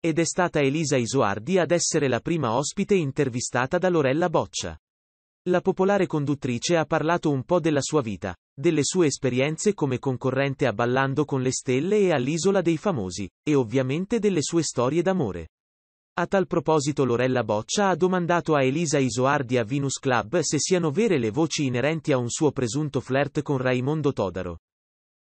Ed è stata Elisa Isuardi ad essere la prima ospite intervistata da Lorella Boccia. La popolare conduttrice ha parlato un po' della sua vita, delle sue esperienze come concorrente a Ballando con le Stelle e all'Isola dei Famosi, e ovviamente delle sue storie d'amore. A tal proposito Lorella Boccia ha domandato a Elisa Isoardi a Venus Club se siano vere le voci inerenti a un suo presunto flirt con Raimondo Todaro.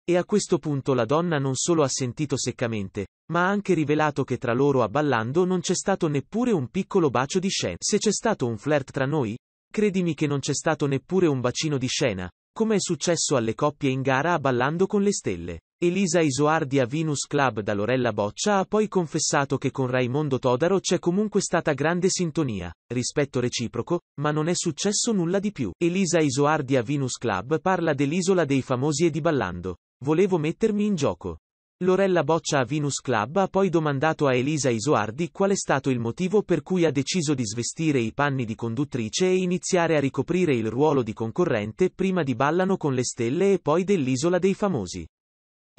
E a questo punto la donna non solo ha sentito seccamente, ma ha anche rivelato che tra loro a ballando non c'è stato neppure un piccolo bacio di scena. Se c'è stato un flirt tra noi, credimi che non c'è stato neppure un bacino di scena, come è successo alle coppie in gara a ballando con le stelle. Elisa Isoardi a Venus Club da Lorella Boccia ha poi confessato che con Raimondo Todaro c'è comunque stata grande sintonia, rispetto reciproco, ma non è successo nulla di più. Elisa Isoardi a Venus Club parla dell'isola dei famosi e di ballando. Volevo mettermi in gioco. Lorella Boccia a Venus Club ha poi domandato a Elisa Isoardi qual è stato il motivo per cui ha deciso di svestire i panni di conduttrice e iniziare a ricoprire il ruolo di concorrente prima di Ballano con le stelle e poi dell'Isola dei Famosi.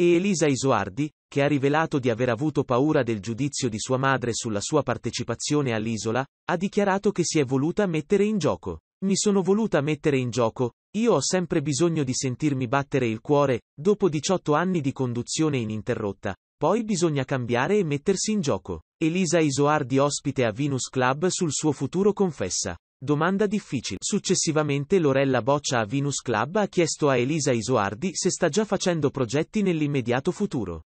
E Elisa Isoardi, che ha rivelato di aver avuto paura del giudizio di sua madre sulla sua partecipazione all'isola, ha dichiarato che si è voluta mettere in gioco. Mi sono voluta mettere in gioco, io ho sempre bisogno di sentirmi battere il cuore, dopo 18 anni di conduzione ininterrotta. Poi bisogna cambiare e mettersi in gioco. Elisa Isoardi ospite a Venus Club sul suo futuro confessa. Domanda difficile. Successivamente Lorella Boccia a Venus Club ha chiesto a Elisa Isoardi se sta già facendo progetti nell'immediato futuro.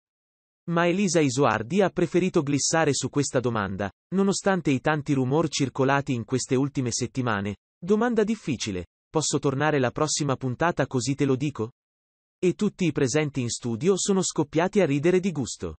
Ma Elisa Isoardi ha preferito glissare su questa domanda, nonostante i tanti rumor circolati in queste ultime settimane. Domanda difficile. Posso tornare la prossima puntata così te lo dico? E tutti i presenti in studio sono scoppiati a ridere di gusto.